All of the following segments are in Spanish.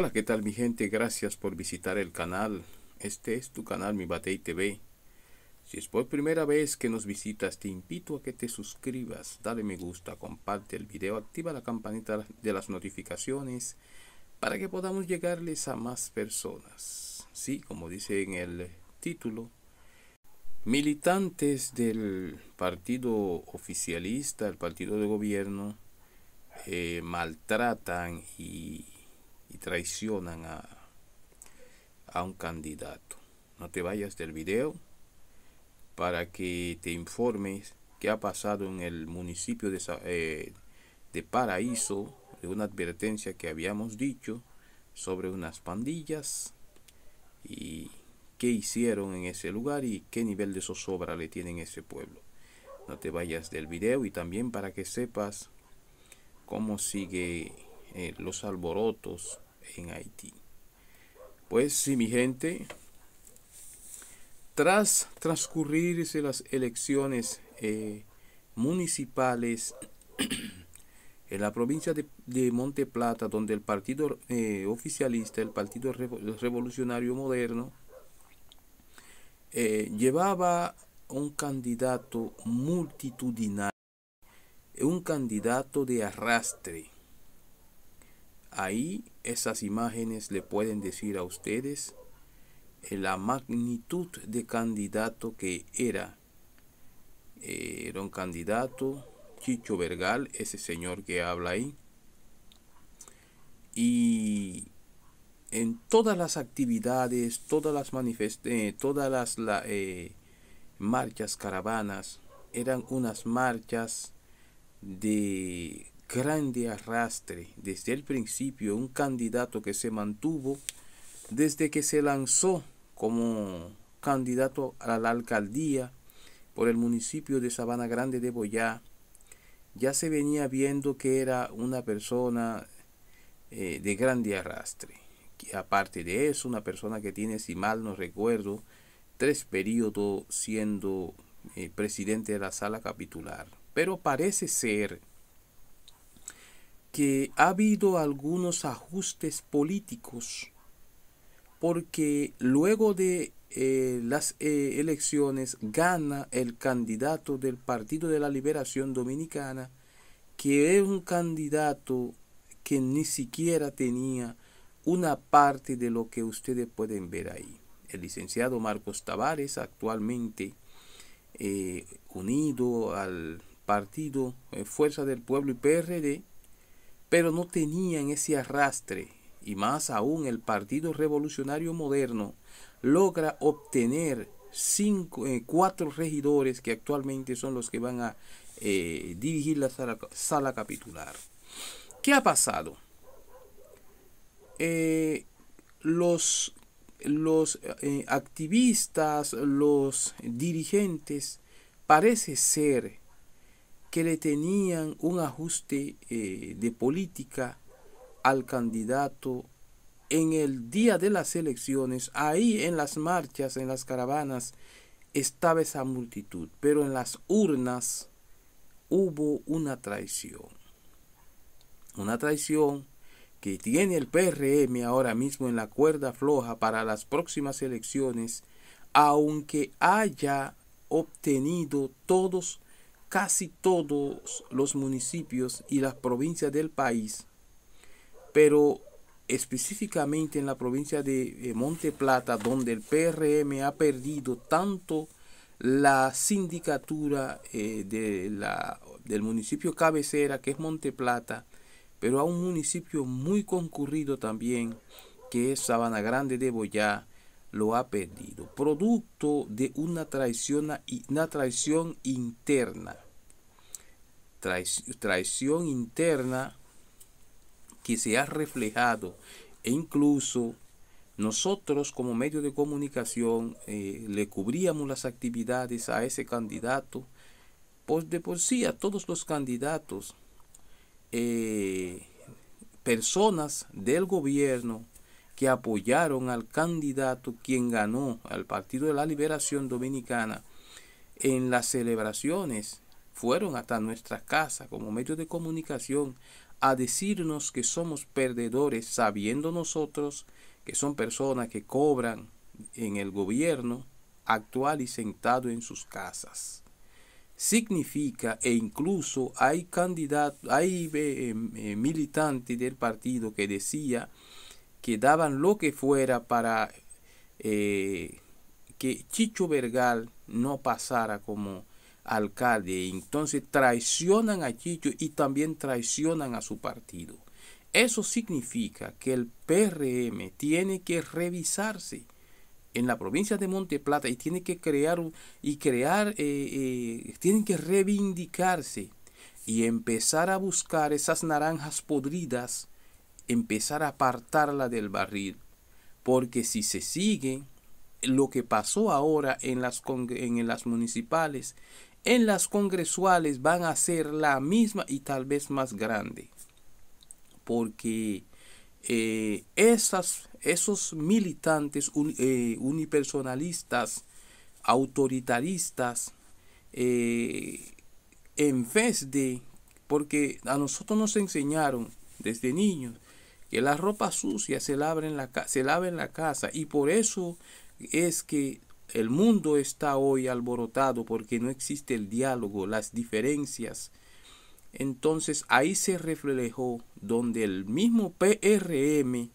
Hola, ¿qué tal mi gente? Gracias por visitar el canal. Este es tu canal Mi Batey TV. Si es por primera vez que nos visitas, te invito a que te suscribas, dale me gusta, comparte el video, activa la campanita de las notificaciones para que podamos llegarles a más personas. Sí, como dice en el título, militantes del partido oficialista, el partido de gobierno, eh, maltratan y traicionan a, a un candidato. No te vayas del video para que te informes qué ha pasado en el municipio de, eh, de Paraíso, de una advertencia que habíamos dicho sobre unas pandillas y qué hicieron en ese lugar y qué nivel de zozobra le tienen ese pueblo. No te vayas del video y también para que sepas cómo sigue eh, los alborotos en Haití. Pues sí, mi gente, tras transcurrirse las elecciones eh, municipales en la provincia de, de, Monte Plata, donde el partido eh, oficialista, el Partido Revolucionario Moderno, eh, llevaba un candidato multitudinario, un candidato de arrastre Ahí esas imágenes le pueden decir a ustedes eh, la magnitud de candidato que era. Eh, era un candidato, Chicho Vergal, ese señor que habla ahí. Y en todas las actividades, todas las manifestaciones, eh, todas las marchas, caravanas, eran unas marchas de grande arrastre desde el principio, un candidato que se mantuvo desde que se lanzó como candidato a la alcaldía por el municipio de Sabana Grande de Boyá, ya se venía viendo que era una persona eh, de grande arrastre. aparte de eso, una persona que tiene, si mal no recuerdo, tres periodos siendo eh, presidente de la sala capitular. Pero parece ser que ha habido algunos ajustes políticos porque luego de eh, las eh, elecciones gana el candidato del Partido de la Liberación Dominicana, que es un candidato que ni siquiera tenía una parte de lo que ustedes pueden ver ahí. El licenciado Marcos Tavares, actualmente eh, unido al partido Fuerza del Pueblo y PRD, pero no tenían ese arrastre, y más aún el Partido Revolucionario Moderno logra obtener cinco, eh, cuatro regidores que actualmente son los que van a eh, dirigir la sala, capitular. ¿Qué ha pasado? Eh, los los activistas, los dirigentes, parece ser que le tenían un ajuste eh, de política al candidato en el día de las elecciones, ahí en las marchas, en las caravanas, estaba esa multitud, pero en las urnas hubo una traición. Una traición que tiene el PRM ahora mismo en la cuerda floja para las próximas elecciones, aunque haya obtenido todos casi todos los municipios y las provincias del país, pero específicamente en la provincia de Monte Plata, donde el PRM ha perdido tanto la sindicatura eh, de la, del municipio cabecera, que es Monte Plata, pero a un municipio muy concurrido también, que es Sabana Grande de Boyá, lo ha perdido, producto de una traición, una traición interna. Traición interna que se ha reflejado e incluso nosotros como medio de comunicación eh, le cubríamos las actividades a ese candidato, pues de por sí a todos los candidatos, eh, personas del gobierno que apoyaron al candidato quien ganó al Partido de la Liberación Dominicana en las celebraciones. Fueron hasta nuestra casa... como medio de comunicación a decirnos que somos perdedores, sabiendo nosotros que son personas que cobran en el gobierno actual y sentado en sus casas. Significa e incluso hay candidatos, hay eh, eh, militantes del partido que decía que daban lo que fuera para eh, que Chicho Vergal no pasara como alcalde. Entonces traicionan a Chicho y también traicionan a su partido. Eso significa que el PRM tiene que revisarse en la provincia de Monte Plata y tiene que crear y crear eh, eh, tienen que reivindicarse y empezar a buscar esas naranjas podridas empezar a apartarla del barril, porque si se sigue lo que pasó ahora en las, en las municipales, en las congresuales van a ser la misma y tal vez más grande, porque eh, esas, esos militantes eh, unipersonalistas, autoritaristas, eh, en vez de, porque a nosotros nos enseñaron desde niños que la ropa sucia se lave en la, se en la casa y por eso es que el mundo está hoy alborotado porque no existe el diálogo, las diferencias. Entonces ahí se reflejó donde el mismo PRM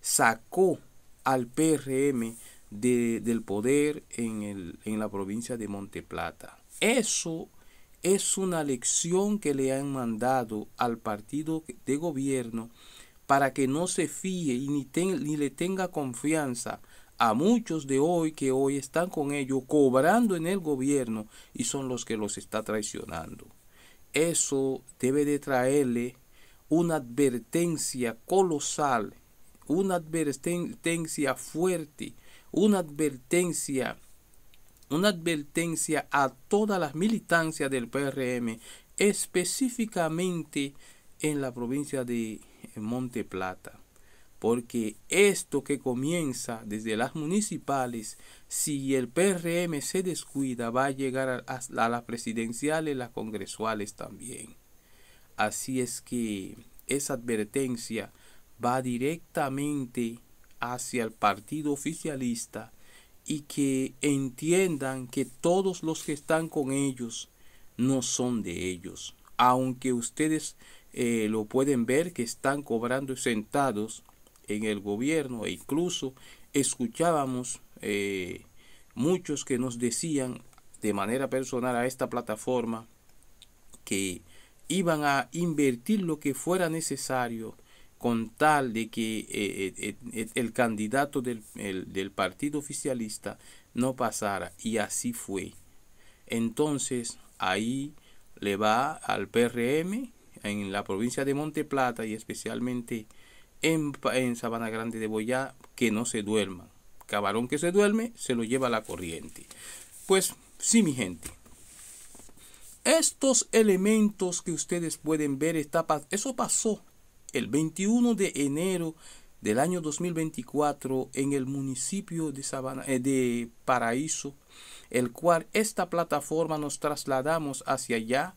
sacó al PRM del poder en, en la provincia de plata Eso es una lección que le han mandado al partido de gobierno para que no se fíe y ni, ni le tenga confianza a muchos de hoy que hoy están con ellos cobrando en el gobierno y son los que los está traicionando. Eso debe de traerle una advertencia colosal, una advertencia fuerte, una advertencia una advertencia a todas las militancias del PRM, específicamente en la provincia de eh, Monte Plata. Porque esto que comienza desde las municipales, si el PRM se descuida, va a llegar a, las presidenciales, las congresuales también. Así es que esa advertencia va directamente hacia el partido oficialista y que entiendan que todos los que están con ellos no son de ellos, aunque ustedes eh, lo pueden ver que están cobrando sentados en el gobierno e incluso escuchábamos eh, muchos que nos decían de manera personal a esta plataforma que iban a invertir lo que fuera necesario con tal de que eh, el, candidato del, del partido oficialista no pasara y así fue entonces ahí le va al PRM en la provincia de Monte Plata y especialmente en, en Sabana Grande de Boyá, que no se duerman. Cabarón que se duerme se lo lleva la corriente. Pues sí, mi gente. Estos elementos que ustedes pueden ver, eso pasó el 21 de enero del año 2024 en el municipio de, Sabana, eh, de Paraíso, el cual esta plataforma nos trasladamos hacia allá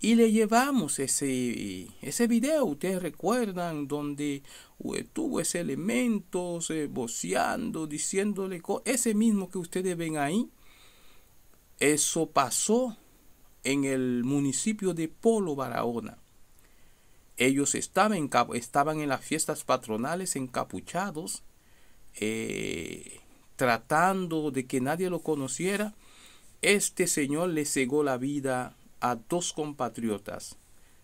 y le llevamos ese, ese video, ustedes recuerdan, donde eh, tuvo ese elemento, se voceando, diciéndole, ese mismo que ustedes ven ahí, eso pasó en el municipio de Polo Barahona. Ellos estaban, estaban en las fiestas patronales encapuchados, eh, tratando de que nadie lo conociera. Este señor le cegó la vida a dos compatriotas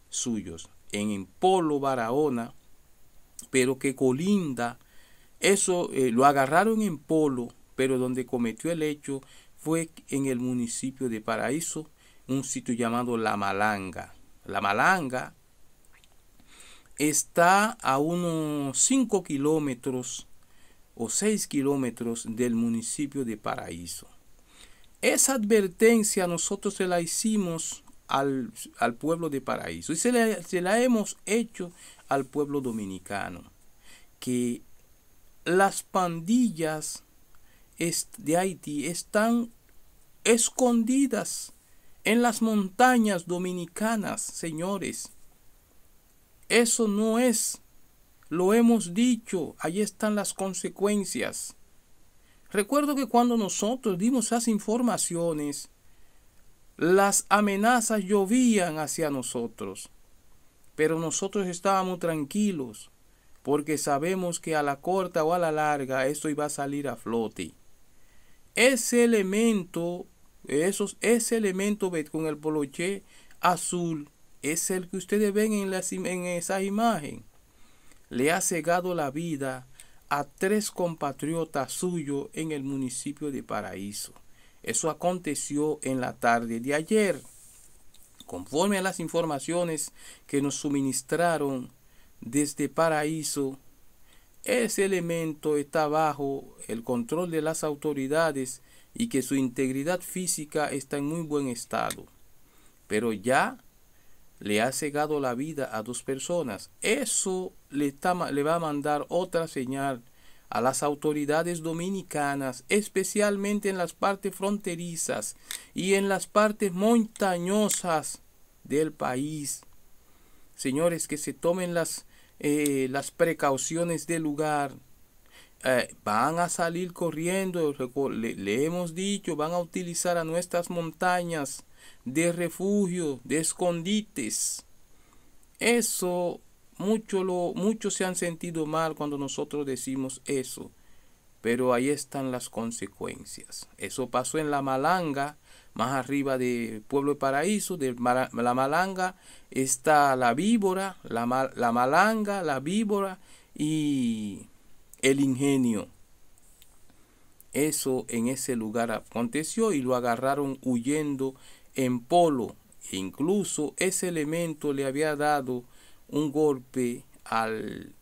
suyos en Polo Barahona, pero que colinda. Eso eh, lo agarraron en Polo, pero donde cometió el hecho fue en el municipio de Paraíso, un sitio llamado La Malanga. La Malanga está a unos 5 kilómetros o 6 kilómetros del municipio de Paraíso. Esa advertencia nosotros se la hicimos al, pueblo de Paraíso. Y se, se la hemos hecho al pueblo dominicano. Que las pandillas de Haití están escondidas en las montañas dominicanas, señores. Eso no es. Lo hemos dicho. Ahí están las consecuencias. Recuerdo que cuando nosotros dimos esas informaciones, las amenazas llovían hacia nosotros, pero nosotros estábamos tranquilos porque sabemos que a la corta o a la larga esto iba a salir a flote. Ese elemento, esos, ese elemento con el poloché azul es el que ustedes ven en, en esa imagen. Le ha cegado la vida a tres compatriotas suyos en el municipio de Paraíso. Eso aconteció en la tarde de ayer. Conforme a las informaciones que nos suministraron desde Paraíso, ese elemento está bajo el control de las autoridades y que su integridad física está en muy buen estado. Pero ya le ha cegado la vida a dos personas. Eso le, le va a mandar otra señal a las autoridades dominicanas, especialmente en las partes fronterizas y en las partes montañosas del país. Señores, que se tomen las, eh, las precauciones del lugar. Eh, van a salir corriendo, le hemos dicho, van a utilizar a nuestras montañas de refugio, de escondites. Eso Muchos se han sentido mal cuando nosotros decimos eso, pero ahí están las consecuencias. Eso pasó en la Malanga, más arriba del Pueblo de Paraíso, de la Malanga está la víbora, la, la Malanga, la víbora y el ingenio. Eso en ese lugar aconteció y lo agarraron huyendo en polo. E incluso ese elemento le había dado un golpe al,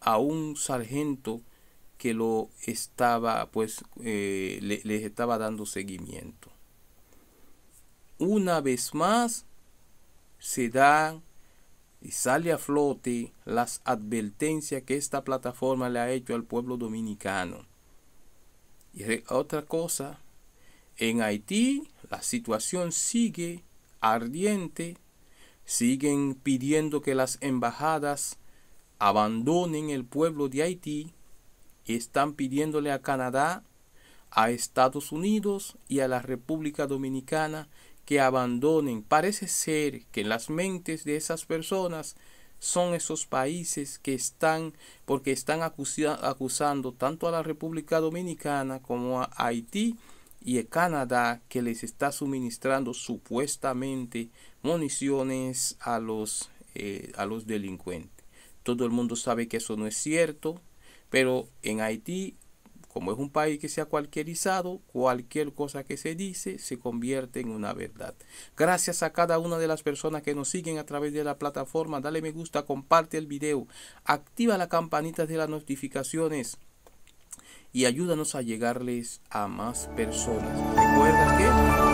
a un sargento que lo estaba, pues, eh, le, les estaba dando seguimiento. Una vez más, se dan y sale a flote las advertencias que esta plataforma le ha hecho al pueblo dominicano. Y otra cosa, en Haití la situación sigue ardiente siguen pidiendo que las embajadas abandonen el pueblo de Haití y están pidiéndole a Canadá, a Estados Unidos y a la República Dominicana que abandonen. Parece ser que en las mentes de esas personas son esos países que están, porque están acusando tanto a la República Dominicana como a Haití y Canadá que les está suministrando supuestamente municiones a los, eh, a los delincuentes. Todo el mundo sabe que eso no es cierto, pero en Haití, como es un país que se ha cualquierizado, cualquier cosa que se dice se convierte en una verdad. Gracias a cada una de las personas que nos siguen a través de la plataforma. Dale me gusta, comparte el video, activa la campanita de las notificaciones y ayúdanos a llegarles a más personas. Recuerda que